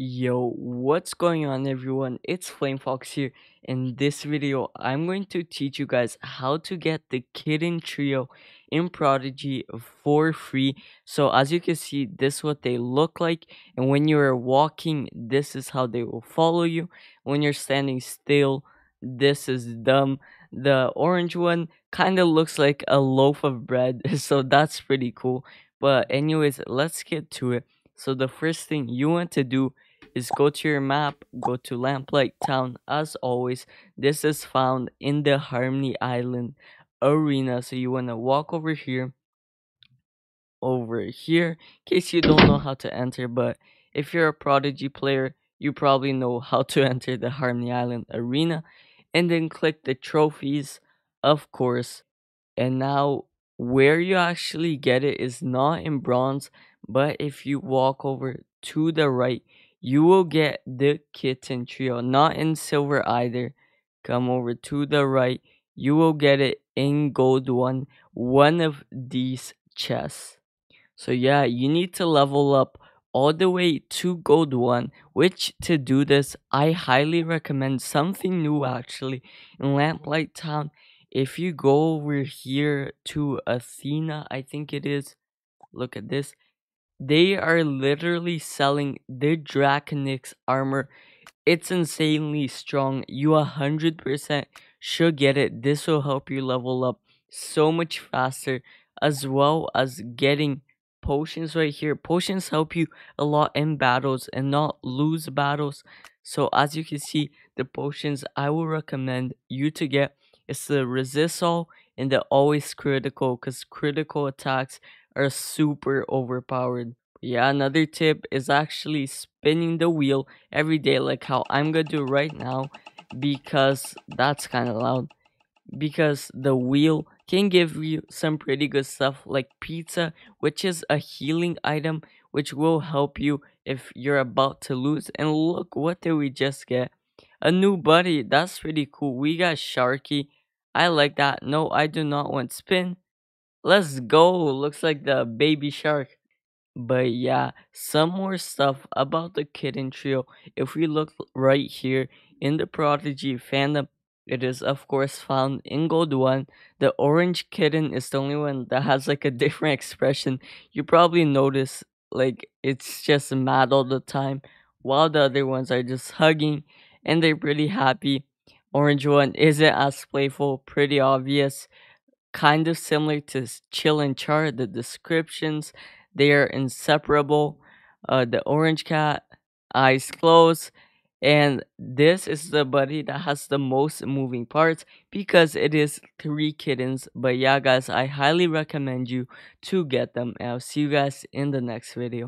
Yo, what's going on everyone? It's Flame Fox here. In this video, I'm going to teach you guys how to get the Kitten Trio in Prodigy for free. So as you can see, this is what they look like. And when you're walking, this is how they will follow you. When you're standing still, this is dumb. The orange one kind of looks like a loaf of bread. So that's pretty cool. But anyways, let's get to it. So the first thing you want to do is go to your map, go to Lamplight Town. As always, this is found in the Harmony Island arena. So you want to walk over here, over here, in case you don't know how to enter. But if you're a Prodigy player, you probably know how to enter the Harmony Island arena. And then click the trophies, of course. And now where you actually get it is not in bronze but if you walk over to the right you will get the kitten trio, not in silver either. Come over to the right. You will get it in gold one, one of these chests. So yeah, you need to level up all the way to gold one, which to do this, I highly recommend something new actually in Lamplight Town. If you go over here to Athena, I think it is, look at this, they are literally selling the Draconix armor. It's insanely strong. You 100% should get it. This will help you level up so much faster as well as getting potions right here. Potions help you a lot in battles and not lose battles. So as you can see, the potions I will recommend you to get is the resist all and the always critical because critical attacks are super overpowered. Yeah, another tip is actually spinning the wheel every day like how I'm gonna do right now because that's kind of loud. Because the wheel can give you some pretty good stuff like pizza, which is a healing item which will help you if you're about to lose. And look, what did we just get? A new buddy, that's pretty cool. We got Sharky. I like that. No, I do not want spin. Let's go. Looks like the baby shark. But yeah, some more stuff about the kitten trio. If we look right here in the Prodigy fandom, it is of course found in Gold One. The orange kitten is the only one that has like a different expression. You probably notice like it's just mad all the time, while the other ones are just hugging and they're pretty happy. Orange one isn't as playful, pretty obvious kind of similar to Chill and Char. The descriptions, they are inseparable. Uh, the orange cat, eyes closed. And this is the buddy that has the most moving parts because it is three kittens. But yeah, guys, I highly recommend you to get them. I'll see you guys in the next video.